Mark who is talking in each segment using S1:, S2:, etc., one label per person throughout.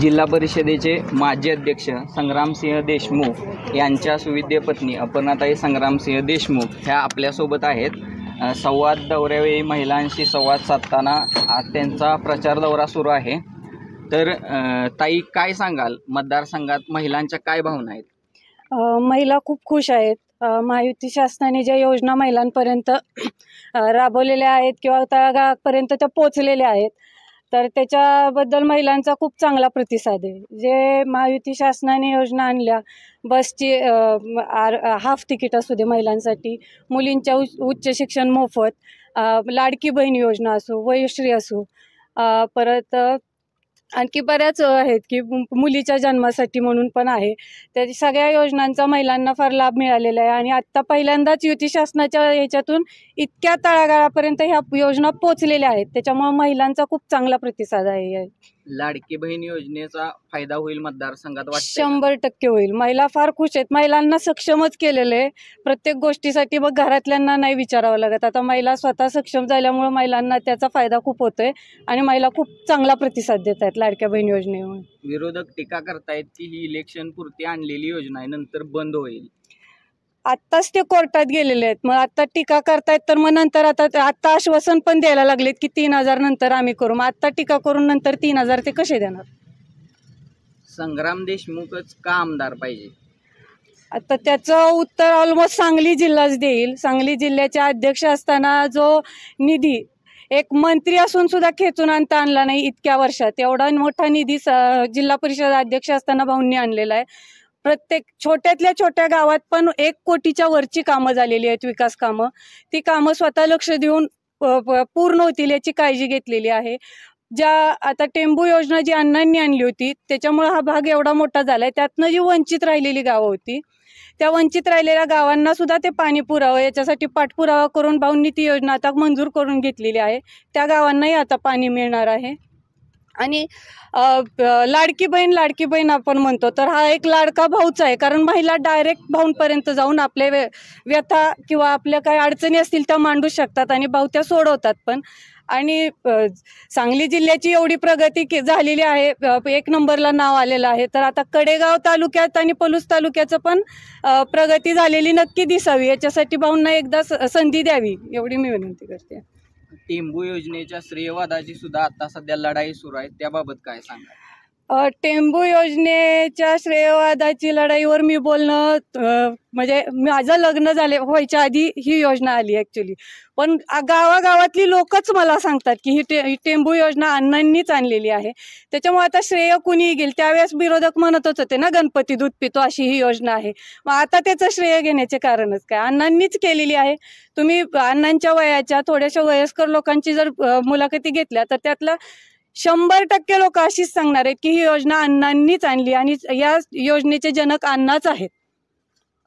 S1: जिल्हा परिषदेचे माजी अध्यक्ष संग्रामसिंह देशमुख यांच्या सुविद्य पत्नी अपर्णाताई संग्रामसिंह देशमुख ह्या आपल्यासोबत आहेत संवाद दौऱ्यावेळी महिलांशी संवाद साधताना आज त्यांचा प्रचार दौरा सुरू आहे तर ताई काय सांगाल मतदारसंघात महिलांच्या काय भावना आहेत
S2: महिला खूप खुश आहेत महायुती शासनाने ज्या योजना महिलांपर्यंत राबवलेल्या आहेत किंवा त्या गावापर्यंत त्या पोचलेल्या आहेत तर त्याच्याबद्दल महिलांचा खूप चांगला प्रतिसाद आहे जे महायुती शासनाने योजना आणल्या बसची आर हाफ तिकीट असू दे महिलांसाठी मुलींच्या उच्च शिक्षण मोफत लाडकी बहीण योजना असो वयश्री असो परत आणखी बऱ्याच आहेत की मुलीच्या जन्मासाठी म्हणून पण आहे त्या सगळ्या योजनांचा महिलांना फार लाभ मिळालेला आहे आणि आत्ता पहिल्यांदाच युती शासनाच्या ह्याच्यातून इतक्या तळागाळापर्यंत ह्या योजना पोचलेल्या आहेत त्याच्यामुळे महिलांचा खूप चांगला प्रतिसाद आहे
S1: लाडकी बहीण योजनेचा फायदा होईल मतदारसंघात वाटत शंभर
S2: टक्के होईल महिला फार खुश आहेत महिलांना सक्षमच केलेले आहे प्रत्येक गोष्टीसाठी मग घरातल्यांना नाही विचारावं लागत आता महिला स्वतः सक्षम झाल्यामुळे महिलांना त्याचा फायदा खूप होतोय आणि महिला खूप चांगला प्रतिसाद देत आहेत लाडक्या बहीण योजनेमुळे
S1: विरोधक टीका करतायत की ही इलेक्शन पुरती आणलेली योजना आहे नंतर बंद होईल
S2: आत्ताच ते कोर्टात गेलेले आहेत मग आता टीका करतायत तर मग नंतर आता आता आश्वासन पण द्यायला लागलेत की तीन हजार नंतर आम्ही करू मग आत्ता टीका करून नंतर तीन हजार ते कसे देणार
S1: संग्राम देशमुखच का आमदार पाहिजे
S2: आता त्याचं उत्तर ऑलमोस्ट सांगली जिल्हाच देईल सांगली जिल्ह्याचे अध्यक्ष असताना जो निधी एक मंत्री असून सुद्धा खेचून आणता आणला नाही इतक्या वर्षात एवढा मोठा निधी जिल्हा परिषद अध्यक्ष असताना भाऊंनी आणलेला आहे प्रत्येक छोट्यातल्या छोट्या गावात पण एक कोटीच्या वरची कामं झालेली आहेत विकास कामं ती कामं स्वतः लक्ष देऊन पूर्ण होतील याची काळजी घेतलेली आहे ज्या आता टेंबू योजना जी अण्णांनी आणली होती त्याच्यामुळे हा भाग एवढा मोठा झालाय त्यातनं जी वंचित राहिलेली गावं होती त्या वंचित राहिलेल्या गावांना सुद्धा ते पाणी पुरावं याच्यासाठी पाठपुरावा करून भाऊंनी ती योजना आता मंजूर करून घेतलेली आहे त्या गावांनाही आता पाणी मिळणार आहे आणि लाडकी बहीण लाडकी बहीण आपण म्हणतो तर हा एक लाडका भाऊच आहे कारण महिला डायरेक्ट भाऊंपर्यंत जाऊन आपले व्यथा किंवा आपल्या काही अडचणी असतील त्या मांडू शकतात आणि भाऊ त्या सोडवतात पण आणि सांगली जिल्ह्याची एवढी प्रगती झालेली आहे एक नंबरला नाव आलेलं आहे तर आता कडेगाव तालुक्यात आणि पलूस तालुक्याचं पण प्रगती झालेली नक्की दिसावी याच्यासाठी भाऊंना एकदा संधी द्यावी एवढी मी विनंती करते
S1: टेंबू योजनेच्या श्रेयवादाची सुद्धा आता सध्या लढाई सुरू आहे त्याबाबत काय सांगा
S2: टेंबू योजनेच्या श्रेयवादाची लढाईवर मी बोलणं म्हणजे माझं लग्न झाले व्हायच्या आधी ही योजना आली ॲक्च्युली पण गावागावातली लोकच मला सांगतात की ही टेंबू योजना अण्णांनीच आणलेली आहे त्याच्यामुळे आता श्रेय कुणी गेल त्यावेळेस विरोधक म्हणतच होते ना गणपती दूध पितो अशी ही योजना आहे मग आता त्याचं श्रेय घेण्याचे कारणच काय अण्णांनीच केलेली आहे तुम्ही अण्णांच्या वयाच्या थोड्याशा वयस्कर लोकांची जर मुलाखती घेतल्या तर त्यातला शंभर टक्के लोक अशीच सांगणार आहेत की ही योजना अण्णांनीच आणली आणि या योजनेचे जनक अण्णाच आहेत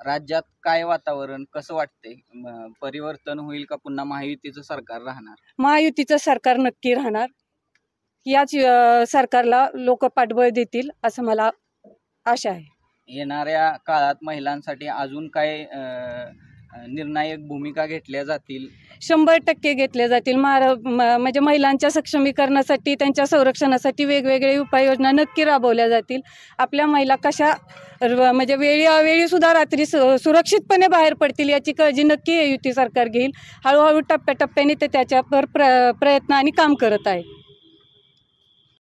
S1: राज्यात काय वातावरण कसं वाटते परिवर्तन होईल का पुन्हा महायुतीचं सरकार राहणार
S2: महायुतीचं सरकार नक्की राहणार याच सरकारला लोक पाठबळ देतील असं मला आशा आहे
S1: येणाऱ्या काळात महिलांसाठी अजून काय निर्णायक भूमिका घेतल्या जातील
S2: शंभर टक्के घेतल्या जातील म्हणजे महिलांच्या सक्षमीकरणासाठी त्यांच्या संरक्षणासाठी वेगवेगळे उपाययोजना नक्की राबवल्या जातील आपल्या महिला कशा म्हणजे वेळी अवेळी सुद्धा रात्री सुरक्षितपणे बाहेर पडतील याची काळजी नक्की युती सरकार घेईल हळूहळू टप्प्याटप्प्याने ते त्याच्यावर प्र प्रयत्न आणि काम करत आहे